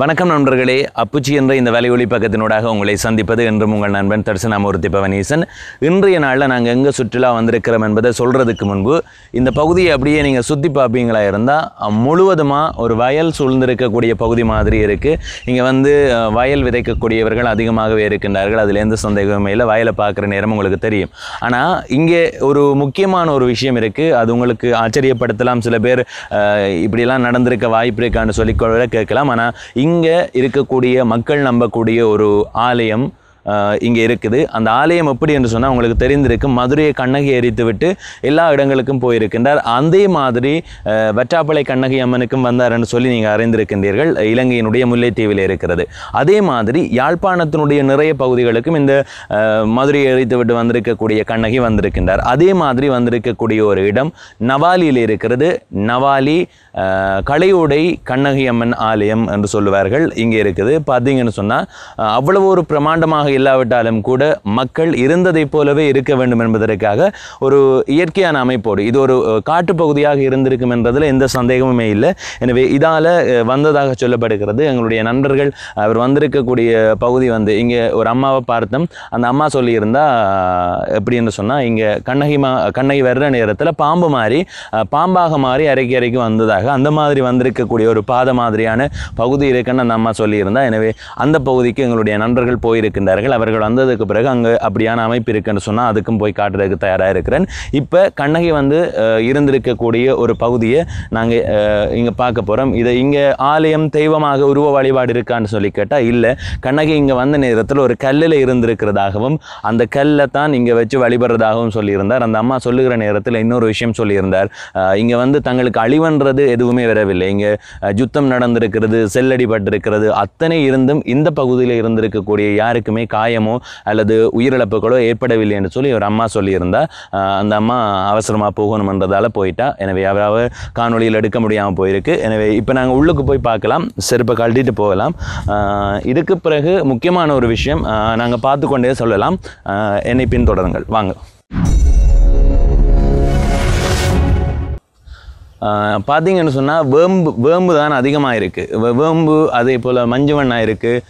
வணக்கம் நண்பர்களே அப்புச்சி என்ற இந்த வேலை ஒளி உங்களை சந்திப்பது என்றும் உங்கள் நண்பன் தர்சனாமூர்த்தி பவனீசன் இன்றைய நாளில் நாங்கள் எங்கே சுற்றுலா வந்திருக்கிறோம் என்பதை சொல்கிறதுக்கு முன்பு இந்த பகுதியை அப்படியே நீங்கள் சுற்றி பார்ப்பீங்களா இருந்தால் முழுவதுமாக ஒரு வயல் சூழ்ந்திருக்கக்கூடிய பகுதி மாதிரி இருக்குது இங்கே வந்து வயல் விதைக்கக்கூடியவர்கள் அதிகமாகவே இருக்கின்றார்கள் அதுலேருந்து சந்தேகமே இல்லை வயலை பார்க்குற நேரம் உங்களுக்கு தெரியும் ஆனால் இங்கே ஒரு முக்கியமான ஒரு விஷயம் இருக்குது அது உங்களுக்கு ஆச்சரியப்படுத்தலாம் சில பேர் இப்படிலாம் நடந்திருக்க வாய்ப்பு இருக்கான்னு சொல்லி கேட்கலாம் ஆனால் இங்கே இருக்கக்கூடிய மக்கள் நம்பக்கூடிய ஒரு ஆலயம் இங்கே இருக்குது அந்த ஆலயம் எப்படி என்று சொன்னால் உங்களுக்கு தெரிந்திருக்கு மதுரையை கண்ணகி எரித்து விட்டு எல்லா இடங்களுக்கும் போயிருக்கின்றார் அதே மாதிரி வற்றாப்பளை கண்ணகி அம்மனுக்கும் வந்தார் என்று சொல்லி நீங்கள் அறிந்திருக்கின்றீர்கள் இலங்கையினுடைய முல்லைத்தீவில் இருக்கிறது அதே மாதிரி யாழ்ப்பாணத்தினுடைய நிறைய பகுதிகளுக்கும் இந்த மதுரையை விட்டு வந்திருக்கக்கூடிய கண்ணகி வந்திருக்கின்றார் அதே மாதிரி வந்திருக்கக்கூடிய ஒரு இடம் நவாலியில் இருக்கிறது நவாலி கலையோடை கண்ணகி அம்மன் ஆலயம் என்று சொல்லுவார்கள் இங்கே இருக்குது பார்த்தீங்கன்னு சொன்னால் அவ்வளவு ஒரு பிரமாண்டமாக இல்லாவிட்டாலும் கூட மக்கள் இருந்ததைப் போலவே இருக்க வேண்டும் என்பதற்காக ஒரு இயற்கையான அமைப்போடு இது ஒரு காட்டுப்பகுதியாக இருந்திருக்கும் என்றதில் எந்த சந்தேகமுமே இல்லை எனவே இதால் வந்ததாக சொல்லப்படுகிறது எங்களுடைய நண்பர்கள் அவர் வந்திருக்கக்கூடிய பகுதி வந்து இங்கே ஒரு அம்மாவை பார்த்தோம் அந்த அம்மா சொல்லியிருந்தா எப்படின்னு சொன்னால் இங்கே கண்ணகி மா கண்ணகி வர்ற நேரத்தில் பாம்பு மாறி பாம்பாக மாறி அரைக்கி அரைக்கி வந்ததாக அந்த மாதிரி வந்திருக்கக்கூடிய ஒரு பாதை மாதிரியான பகுதி இருக்குன்னு அந்த அம்மா சொல்லியிருந்தா எனவே அந்த பகுதிக்கு எங்களுடைய நண்பர்கள் போயிருக்கின்றார்கள் காட்டினார்கள் அவர்கள் வந்ததுக்கு பிறகு அங்கே அப்படியான அமைப்பு இருக்குன்னு சொன்னால் அதுக்கும் போய் காட்டுறதுக்கு தயாராக இருக்கிறேன் இப்போ கண்ணகி வந்து இருந்திருக்கக்கூடிய ஒரு பகுதியை நாங்கள் இங்கே பார்க்க போகிறோம் இதை இங்கே ஆலயம் தெய்வமாக உருவ வழிபாடு இருக்கான்னு சொல்லி கேட்டால் இல்லை கண்ணகி இங்கே வந்த நேரத்தில் ஒரு கல்லில் இருந்திருக்கிறதாகவும் அந்த கல்லை தான் இங்கே வச்சு வழிபடுறதாகவும் சொல்லியிருந்தார் அந்த அம்மா சொல்லுகிற நேரத்தில் இன்னொரு விஷயம் சொல்லியிருந்தார் இங்கே வந்து தங்களுக்கு அழிவன்றது எதுவுமே வரவில்லை இங்கே ஜுத்தம் நடந்திருக்கிறது செல்லடிபட்டிருக்கிறது அத்தனை இருந்தும் இந்த பகுதியில் இருந்திருக்கக்கூடிய யாருக்குமே காயமோ அல்லது உயிரிழப்புகளோ ஏற்படவில்லை என்று சொல்லி ஒரு அம்மா சொல்லியிருந்தா அந்த அம்மா அவசரமாக போகணுமன்றதால் போயிட்டா எனவே அவரால் காணொலியில் எடுக்க முடியாமல் போயிருக்கு எனவே இப்போ நாங்கள் உள்ளுக்கு போய் பார்க்கலாம் செருப்பை கழட்டிட்டு போகலாம் இதுக்கு பிறகு முக்கியமான ஒரு விஷயம் நாங்கள் பார்த்து கொண்டே சொல்லலாம் என்னை பின்தொடருங்கள் வாங்க பார்த்தீங்கன்னு சொன்னால் வேம்பு வேம்பு தான் அதிகமாக இருக்குது வேம்பு அதே போல் மஞ்சவண்ணா இருக்குது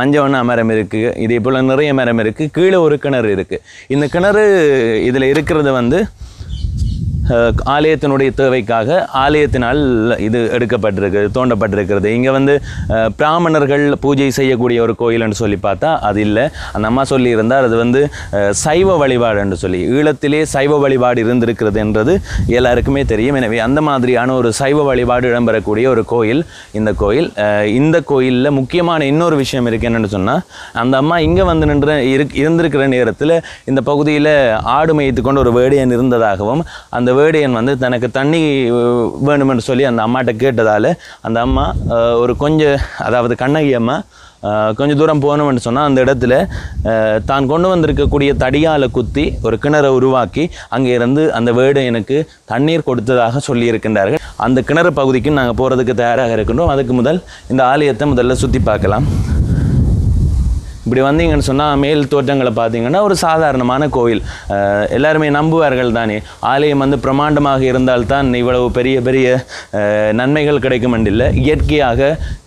மஞ்சவண்ணா மரம் இருக்குது இதே போல் நிறைய மரம் இருக்குது கீழே ஒரு கிணறு இருக்குது இந்த கிணறு இதில் இருக்கிறது வந்து ஆலயத்தினுடைய தேவைக்காக ஆலயத்தினால் இது எடுக்கப்பட்டிருக்கு தோண்டப்பட்டிருக்கிறது இங்கே வந்து பிராமணர்கள் பூஜை செய்யக்கூடிய ஒரு கோயில்னு சொல்லி பார்த்தா அது இல்லை அந்த அம்மா சொல்லியிருந்தால் அது வந்து சைவ வழிபாடு என்று சொல்லி ஈழத்திலே சைவ வழிபாடு இருந்திருக்கிறது என்றது எல்லாருக்குமே தெரியும் எனவே அந்த மாதிரியான ஒரு சைவ வழிபாடு இடம்பெறக்கூடிய ஒரு கோயில் இந்த கோயில் இந்த கோயிலில் முக்கியமான இன்னொரு விஷயம் இருக்குது என்னென்னு சொன்னால் அந்த அம்மா இங்கே வந்து நின்ற இருந்திருக்கிற நேரத்தில் இந்த பகுதியில் ஆடு மேய்த்து கொண்டு ஒரு வேடியன் இருந்ததாகவும் அந்த வேடையன் வந்து தனக்கு தண்ணி வேணுமென்று சொல்லி அந்த அம்மாட்ட கேட்டதால் அந்த அம்மா ஒரு கொஞ்சம் அதாவது கண்ணகி அம்மா கொஞ்சம் தூரம் போகணும்னு சொன்னால் அந்த இடத்துல தான் கொண்டு வந்திருக்கக்கூடிய தடியால் குத்தி ஒரு கிணறை உருவாக்கி அங்கே இருந்து அந்த வேடு எனக்கு தண்ணீர் கொடுத்ததாக சொல்லியிருக்கின்றார்கள் அந்த கிணறு பகுதிக்கும் நாங்கள் போகிறதுக்கு தயாராக இருக்கின்றோம் அதுக்கு முதல் இந்த ஆலயத்தை முதல்ல சுற்றி பார்க்கலாம் இப்படி வந்தீங்கன்னு சொன்னால் மேல் தோற்றங்களை பார்த்தீங்கன்னா ஒரு சாதாரணமான கோயில் எல்லாருமே நம்புவார்கள் தானே ஆலயம் வந்து பிரமாண்டமாக இருந்தால்தான் இவ்வளவு பெரிய பெரிய நன்மைகள் கிடைக்கும் இல்லை இயற்கையாக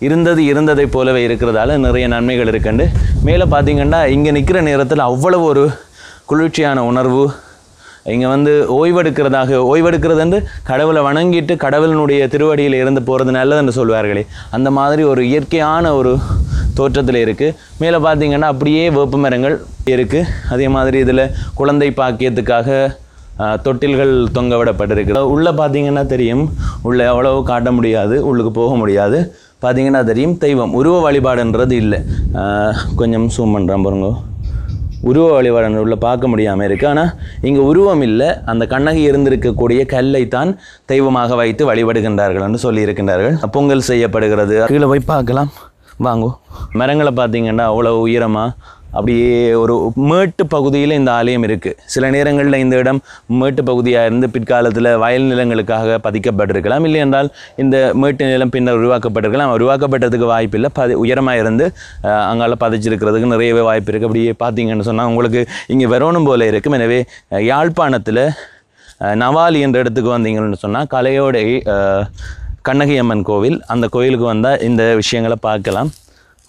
இருந்தது இருந்ததை போலவே இருக்கிறதால நிறைய நன்மைகள் இருக்குண்டு மேலே பார்த்தீங்கன்னா இங்கே நிற்கிற நேரத்தில் அவ்வளவு ஒரு குளிர்ச்சியான உணர்வு இங்கே வந்து ஓய்வெடுக்கிறதாக ஓய்வெடுக்கிறது வந்து கடவுளை வணங்கிட்டு கடவுளினுடைய திருவடியில் இருந்து போகிறது நல்லதுன்னு சொல்வார்களே அந்த மாதிரி ஒரு இயற்கையான ஒரு தோற்றத்தில் இருக்குது மேலே பார்த்தீங்கன்னா அப்படியே வேப்பு மரங்கள் இருக்குது அதே மாதிரி இதில் குழந்தை பாக்கியத்துக்காக தொட்டில்கள் தொங்க விடப்பட்டிருக்கு உள்ளே பார்த்தீங்கன்னா தெரியும் உள்ளே எவ்வளவு காட்ட முடியாது உள்ளுக்கு போக முடியாது பார்த்தீங்கன்னா தெரியும் தெய்வம் உருவ வழிபாடுன்றது இல்லை கொஞ்சம் சூம் பண்ணுறேன் பாருங்க உருவ வழிபாடு உள்ள பார்க்க முடியாமல் இருக்குது ஆனால் இங்கே உருவம் இல்லை அந்த கண்ணகி இருந்திருக்கக்கூடிய கல்லை தான் தெய்வமாக வைத்து வழிபடுகின்றார்கள் என்று சொல்லியிருக்கின்றார்கள் பொங்கல் செய்யப்படுகிறது கீழே போய் பார்க்கலாம் வாங்கோ மரங்களை பார்த்தீங்கன்னா அவ்வளோ உயரமாக அப்படியே ஒரு மேட்டு பகுதியில் இந்த ஆலயம் இருக்குது சில நேரங்களில் இந்த இடம் மேட்டு பகுதியாக இருந்து பிற்காலத்தில் வயல் நிலங்களுக்காக பதிக்கப்பட்டிருக்கலாம் இல்லை என்றால் இந்த மேட்டு நிலம் பின்னர் உருவாக்கப்பட்டிருக்கலாம் உருவாக்கப்பட்டதுக்கு வாய்ப்பு இல்லை பதி உயரமாக இருந்து அங்கால பதிச்சிருக்கிறதுக்கு நிறையவே வாய்ப்பு இருக்குது அப்படியே பார்த்தீங்கன்னு சொன்னால் உங்களுக்கு இங்கே வரணும் போல இருக்கும் எனவே யாழ்ப்பாணத்தில் நவாலி என்ற இடத்துக்கு வந்தீங்கன்னு சொன்னால் கலையோடைய கண்ணகி அம்மன் கோவில் அந்த கோயிலுக்கு வந்தால் இந்த விஷயங்களை பார்க்கலாம்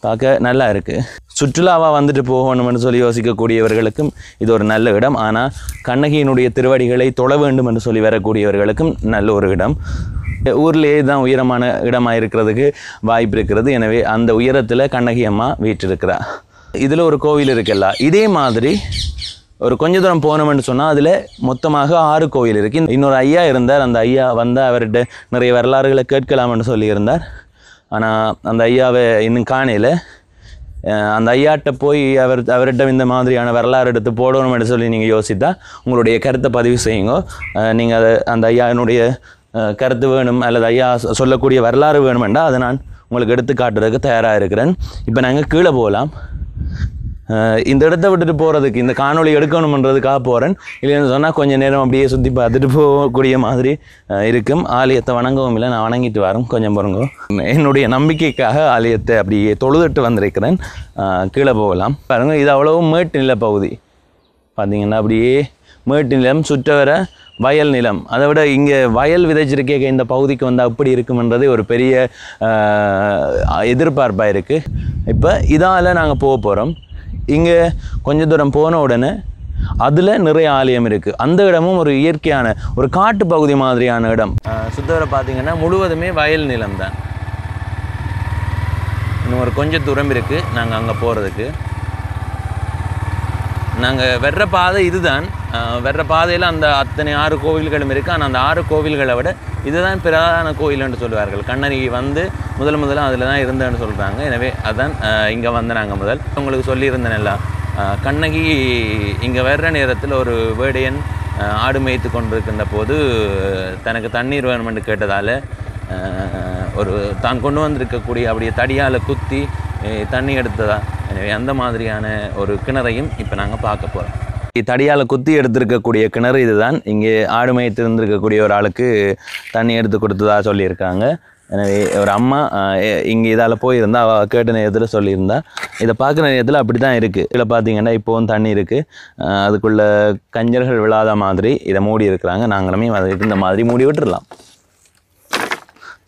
பார்க்க நல்லா இருக்குது சுற்றுலாவாக வந்துட்டு போகணும்னு சொல்லி யோசிக்கக்கூடியவர்களுக்கும் இது ஒரு நல்ல இடம் ஆனால் கண்ணகியினுடைய திருவடிகளை தொழ வேண்டும் என்று சொல்லி வரக்கூடியவர்களுக்கும் நல்ல ஒரு இடம் ஊர்லேயே தான் உயரமான இடமாக இருக்கிறதுக்கு வாய்ப்பு இருக்கிறது எனவே அந்த உயரத்தில் கண்ணகி அம்மா வீட்டிருக்கிறா இதில் ஒரு கோவில் இருக்குல்ல இதே மாதிரி ஒரு கொஞ்ச தூரம் போனோம்னு சொன்னால் அதில் மொத்தமாக ஆறு கோவில் இருக்குது இன்னொரு ஐயா இருந்தார் அந்த ஐயா வந்து அவர்கிட்ட நிறைய வரலாறுகளை கேட்கலாம்னு சொல்லியிருந்தார் ஆனால் அந்த ஐயாவை இன்னும் காணையில் அந்த ஐயாட்ட போய் அவர் அவர்கிட்ட இந்த மாதிரியான வரலாறு எடுத்து போடணும்னு சொல்லி நீங்கள் யோசித்தா உங்களுடைய கருத்தை பதிவு செய்யுங்க நீங்கள் அதை அந்த என்னுடைய கருத்து வேணும் அல்லது ஐயா சொல்லக்கூடிய வரலாறு வேணுமெண்டா அதை நான் உங்களுக்கு எடுத்து காட்டுறதுக்கு தயாராக இருக்கிறேன் இப்போ நாங்கள் கீழே போகலாம் இந்த இடத்த விட்டுட்டு போகிறதுக்கு இந்த காணொலி எடுக்கணுமன்றதுக்காக போகிறேன் இல்லைன்னு சொன்னால் கொஞ்சம் நேரம் அப்படியே சுற்றி பார்த்துட்டு போகக்கூடிய மாதிரி இருக்கும் ஆலயத்தை வணங்கவும் இல்லை நான் வணங்கிட்டு வரேன் கொஞ்சம் பாருங்க என்னுடைய நம்பிக்கைக்காக ஆலயத்தை அப்படியே தொழுதுட்டு வந்திருக்கிறேன் கீழே போகலாம் பாருங்கள் இது அவ்வளோவும் மேட்டு நில பகுதி பார்த்தீங்கன்னா அப்படியே மேட்டு நிலம் சுற்ற வர வயல் நிலம் அதை விட இங்கே வயல் விதைச்சிருக்கே இந்த பகுதிக்கு வந்தால் அப்படி இருக்குமன்றது ஒரு பெரிய எதிர்பார்ப்பாக இருக்குது இப்போ இதால் நாங்கள் போக போகிறோம் இங்கே கொஞ்சம் தூரம் போன உடனே அதில் நிறைய ஆலயம் இருக்குது அந்த இடமும் ஒரு இயற்கையான ஒரு காட்டு பகுதி மாதிரியான இடம் சுத்தவரை பார்த்தீங்கன்னா முழுவதுமே வயல் நிலம் தான் இன்னும் ஒரு கொஞ்சம் தூரம் இருக்குது நாங்கள் அங்கே போகிறதுக்கு நாங்கள் வெற்ற பாதை இதுதான் வர்ற பாதையில் அந்த அத்தனை ஆறு கோவில்களும் இருக்குது ஆனால் அந்த ஆறு கோவில்களை விட இதுதான் பிரதான கோயில் என்று சொல்லுவார்கள் கண்ணகி வந்து முதல் முதல்ல அதில் தான் இருந்தேன்னு சொல்கிறாங்க எனவே அதான் இங்கே வந்து நாங்கள் முதல் உங்களுக்கு சொல்லியிருந்தேன்ல கண்ணகி இங்கே வர்ற நேரத்தில் ஒரு வேடையன் ஆடு மேய்த்து கொண்டிருக்கின்ற போது தனக்கு தண்ணீர் வேணுமென்று கேட்டதால் ஒரு தான் கொண்டு வந்திருக்கக்கூடிய அப்படியே தடியால் குத்தி தண்ணி எடுத்ததா எனவே அந்த மாதிரியான ஒரு கிணறையும் இப்போ நாங்கள் பார்க்க போகிறோம் தடியால் குத்தி எடுத்திருக்கக்கூடிய கிணறு இதுதான் இங்கே ஆடு இருந்திருக்கக்கூடிய ஒரு ஆளுக்கு தண்ணி எடுத்து கொடுத்ததாக சொல்லியிருக்காங்க எனவே ஒரு அம்மா இங்கே இதால் போயிருந்தா அவள் கேட்ட நேரத்தில் சொல்லியிருந்தா இதை பார்க்குற நேரத்தில் அப்படி தான் இருக்குது இதில் பார்த்தீங்கன்னா இப்போவும் தண்ணி இருக்குது அதுக்குள்ளே கஞ்சல்கள் விழாத மாதிரி இதை மூடி இருக்கிறாங்க நாங்களுமே அதை இந்த மாதிரி மூடி விட்டுடலாம்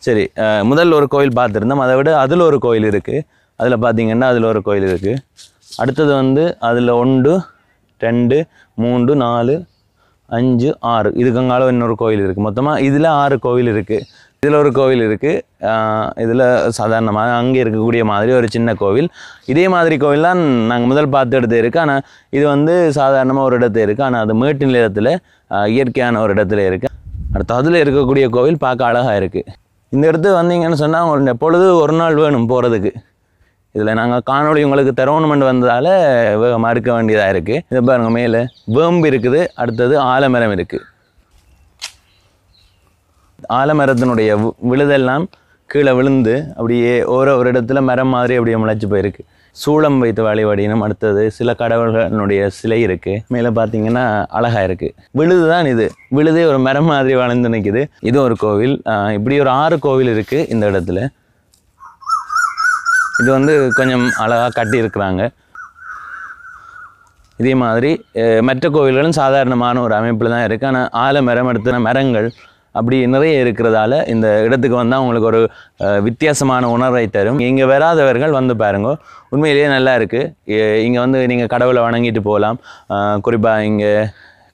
சரி முதல் ஒரு கோயில் பார்த்துருந்தோம் அதை விட அதில் ஒரு கோயில் இருக்குது அதில் பார்த்தீங்கன்னா அதில் ஒரு கோயில் இருக்குது அடுத்தது வந்து அதில் ஒன்று ரெண்டு மூன்று நாலு அஞ்சு ஆறு இதுக்கங்கால இன்னொரு கோயில் இருக்குது மொத்தமாக இதில் ஆறு கோவில் இருக்குது இதில் ஒரு கோவில் இருக்குது இதில் சாதாரணமாக அங்கே இருக்கக்கூடிய மாதிரி ஒரு சின்ன கோவில் இதே மாதிரி கோவில் தான் நாங்கள் முதல் பார்த்து இடத்து இருக்குது ஆனால் இது வந்து சாதாரணமாக ஒரு இடத்துல இருக்குது ஆனால் அது மேட்டு நிலத்தில் இயற்கையான ஒரு இடத்துல இருக்குது அடுத்த அதில் இருக்கக்கூடிய கோவில் பார்க்க அழகாக இருக்குது இந்த இடத்து வந்தீங்கன்னு சொன்னால் உங்களுக்கு எப்பொழுது ஒரு நாள் வேணும் போகிறதுக்கு இதில் நாங்கள் காணொலி உங்களுக்கு தரவணுமெண்ட் வந்ததால் மறுக்க வேண்டியதாக இருக்குது இதை பாருங்கள் மேலே வேம்பு இருக்குது அடுத்தது ஆலமரம் இருக்குது ஆலமரத்தினுடைய விழுதெல்லாம் கீழே விழுந்து அப்படியே ஒரு ஒரு இடத்துல மரம் மாதிரி அப்படியே முளைச்சி போயிருக்கு சூளம் வைத்து வழிபடினும் அடுத்தது சில கடவுள்களுடைய சிலை இருக்குது மேலே பார்த்தீங்கன்னா அழகாக இருக்குது விழுது தான் இது விழுதே ஒரு மரம் மாதிரி வளர்ந்து நிற்கிது இது ஒரு கோவில் இப்படி ஒரு ஆறு கோவில் இருக்குது இந்த இடத்துல இது வந்து கொஞ்சம் அழகாக கட்டியிருக்கிறாங்க இதே மாதிரி மற்ற கோவில்களும் சாதாரணமான ஒரு அமைப்பில் தான் இருக்குது ஆனால் மரம் எடுத்த மரங்கள் அப்படி நிறைய இருக்கிறதால இந்த இடத்துக்கு வந்தால் உங்களுக்கு ஒரு வித்தியாசமான உணர்வை தரும் இங்கே வராதவர்கள் வந்து பாருங்க உண்மையிலேயே நல்லா இருக்குது இங்கே வந்து நீங்கள் கடவுளை வணங்கிட்டு போகலாம் குறிப்பாக இங்கே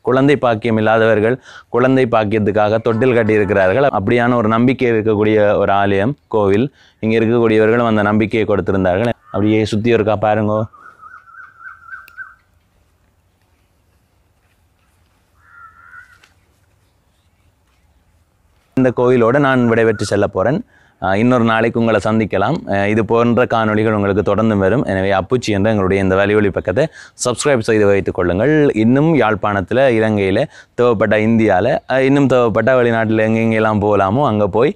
குழந்தை பாக்கியம் இல்லாதவர்கள் குழந்தை பாக்கியத்துக்காக தொட்டில் கட்டியிருக்கிறார்கள் அப்படியான ஒரு நம்பிக்கை இருக்கக்கூடிய ஒரு ஆலயம் கோவில் இங்கே இருக்கக்கூடியவர்களும் அந்த நம்பிக்கையை கொடுத்திருந்தார்கள் அப்படியே சுற்றி இருக்கா பாருங்க இந்த கோவிலோடு நான் விடைபெற்று செல்ல போகிறேன் இன்னொரு நாளைக்கு உங்களை சந்திக்கலாம் இது போன்ற காணொலிகள் உங்களுக்கு தொடர்ந்து வரும் எனவே அப்புச்சி என்ற எங்களுடைய இந்த வலிவொலி பக்கத்தை சப்ஸ்கிரைப் செய்து வைத்துக் கொள்ளுங்கள் இன்னும் யாழ்ப்பாணத்தில் இலங்கையில் தேவைப்பட்ட இந்தியாவில் இன்னும் தேவைப்பட்ட வெளிநாட்டில் எங்கெங்கெல்லாம் போகலாமோ அங்கே போய்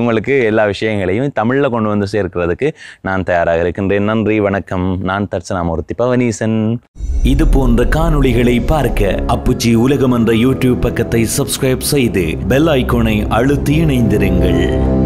உங்களுக்கு எல்லா விஷயங்களையும் தமிழில் கொண்டு வந்து சேர்க்கிறதுக்கு நான் தயாராக இருக்கின்றேன் நன்றி வணக்கம் நான் தர்ச்சனாமூர்த்தி பவனீசன் இது போன்ற காணொளிகளை பார்க்க அப்புச்சி உலகம் என்ற யூடியூப் பக்கத்தை சப்ஸ்கிரைப் செய்து பெல் ஐக்கோனை அழுத்தி இணைந்திருங்கள்